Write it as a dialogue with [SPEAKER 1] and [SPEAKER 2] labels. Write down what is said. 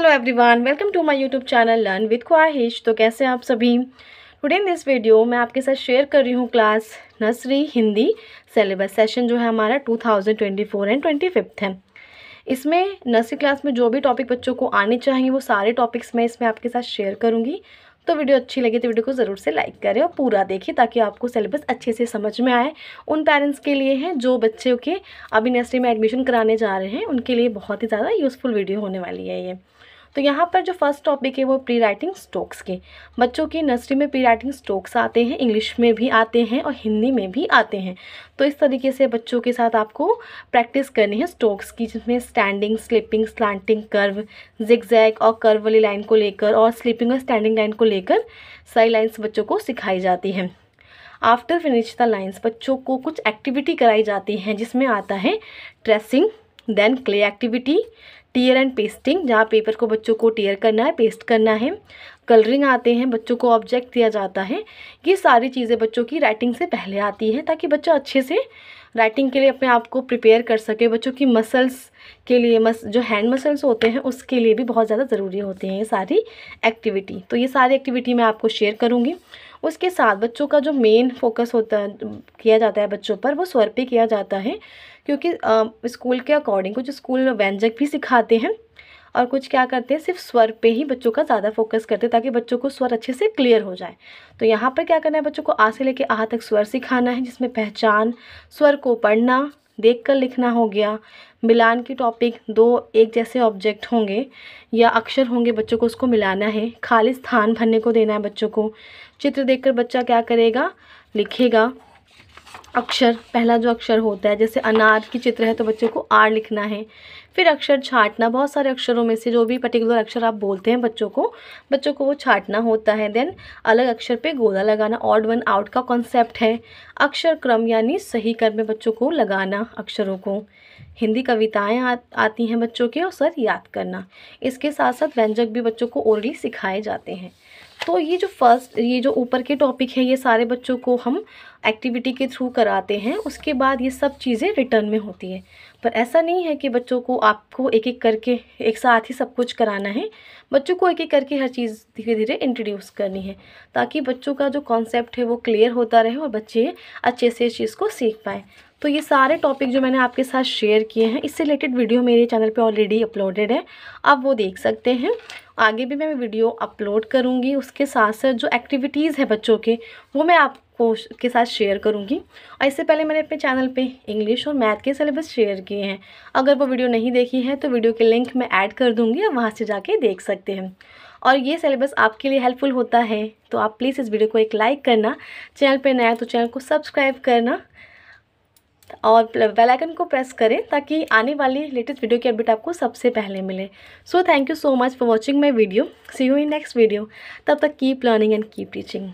[SPEAKER 1] hello everyone welcome to my YouTube channel learn with Khwahish तो कैसे आप सभी टुडे इन दिस वीडियो मैं आपके साथ शेयर कर रही हूँ class nursery Hindi syllabus session जो है हमारा 2024 एंड 25 है इसमें नर्सरी क्लास में जो भी टॉपिक बच्चों को आने चाहिए वो सारे टॉपिक्स मैं इसमें आपके साथ शेयर करूँगी तो वीडियो अच्छी लगी तो वीडियो को ज़रूर से लाइक करें और पूरा देखें ताकि आपको सिलेबस अच्छे से समझ में आए उन पेरेंट्स के लिए हैं जो बच्चों के अभी नर्सरी में एडमिशन कराने जा रहे हैं उनके लिए बहुत ही ज़्यादा यूज़फुल वीडियो होने वाली है ये तो यहाँ पर जो फर्स्ट टॉपिक है वो प्री राइटिंग स्ट्रोक्स के बच्चों की नर्सरी में प्री राइटिंग स्ट्रोक्स आते हैं इंग्लिश में भी आते हैं और हिंदी में भी आते हैं तो इस तरीके से बच्चों के साथ आपको प्रैक्टिस करनी है स्ट्रोक्स की जिसमें standing slipping slanting curve zigzag और कर्व वाली लाइन को लेकर और स्लिपिंग और स्टैंडिंग लाइन को लेकर सारी लाइन्स बच्चों को सिखाई जाती हैं आफ्टर फिनिश द लाइन्स बच्चों को कुछ एक्टिविटी कराई जाती हैं जिसमें आता है tracing then clay activity tear and pasting जहाँ पेपर को बच्चों को टीयर करना है पेस्ट करना है कलरिंग आते हैं बच्चों को ऑब्जेक्ट दिया जाता है ये सारी चीज़ें बच्चों की राइटिंग से पहले आती हैं ताकि बच्चा अच्छे से राइटिंग के लिए अपने आप को प्रिपेयर कर सके बच्चों की मसल्स के लिए मस जो हैंड मसल्स होते हैं उसके लिए भी बहुत ज़्यादा ज़रूरी होते हैं ये सारी एक्टिविटी तो ये सारी एक्टिविटी मैं आपको शेयर करूँगी उसके साथ बच्चों का जो मेन फोकस होता है किया जाता है बच्चों पर वो स्वर पे किया जाता है क्योंकि स्कूल के अकॉर्डिंग कुछ स्कूल व्यंजक भी सिखाते हैं और कुछ क्या करते हैं सिर्फ स्वर पे ही बच्चों का ज़्यादा फोकस करते हैं ताकि बच्चों को स्वर अच्छे से क्लियर हो जाए तो यहाँ पर क्या करना है बच्चों को आ से लेके आ तक स्वर सिखाना है जिसमें पहचान स्वर को पढ़ना देखकर लिखना हो गया मिलान की टॉपिक दो एक जैसे ऑब्जेक्ट होंगे या अक्षर होंगे बच्चों को उसको मिलाना है खाली स्थान भरने को देना है बच्चों को चित्र देखकर बच्चा क्या करेगा लिखेगा अक्षर पहला जो अक्षर होता है जैसे अनार की चित्र है तो बच्चों को आर लिखना है फिर अक्षर छाँटना बहुत सारे अक्षरों में से जो भी पर्टिकुलर अक्षर आप बोलते हैं बच्चों को बच्चों को वो छाँटना होता है देन अलग अक्षर पे गोला लगाना ऑड वन आउट का कॉन्सेप्ट है अक्षर क्रम यानी सही क्रम में बच्चों को लगाना अक्षरों को हिंदी कविताएं आ, आती हैं बच्चों के और सर याद करना इसके साथ साथ व्यंजक भी बच्चों को ओरली सिखाए जाते हैं तो ये जो फर्स्ट ये जो ऊपर के टॉपिक है ये सारे बच्चों को हम एक्टिविटी के थ्रू कराते हैं उसके बाद ये सब चीज़ें रिटर्न में होती है पर ऐसा नहीं है कि बच्चों को आपको एक एक करके एक साथ ही सब कुछ कराना है बच्चों को एक एक करके हर चीज़ धीरे धीरे इंट्रोड्यूस करनी है ताकि बच्चों का जो कॉन्सेप्ट है वो क्लियर होता रहे और बच्चे अच्छे से इस चीज़ को सीख पाएँ तो ये सारे टॉपिक जो मैंने आपके साथ शेयर किए हैं इससे रिलेटेड वीडियो मेरे चैनल पे ऑलरेडी अपलोडेड है आप वो देख सकते हैं आगे भी मैं वीडियो अपलोड करूँगी उसके साथ साथ जो एक्टिविटीज़ है बच्चों के वो मैं आप पोस्ट के साथ शेयर करूँगी और इससे पहले मैंने अपने चैनल पे इंग्लिश और मैथ के सिलेबस शेयर किए हैं अगर वो वीडियो नहीं देखी है तो वीडियो के लिंक मैं ऐड कर दूँगी और वहाँ से जाके देख सकते हैं और ये सिलेबस आपके लिए हेल्पफुल होता है तो आप प्लीज़ इस वीडियो को एक लाइक करना चैनल पर नया तो चैनल को सब्सक्राइब करना और बेल आइकन को प्रेस करें ताकि आने वाली लेटेस्ट वीडियो की अपडेट आपको सबसे पहले मिले so thank you so much for watching my video see you in next video तब तक keep learning and keep teaching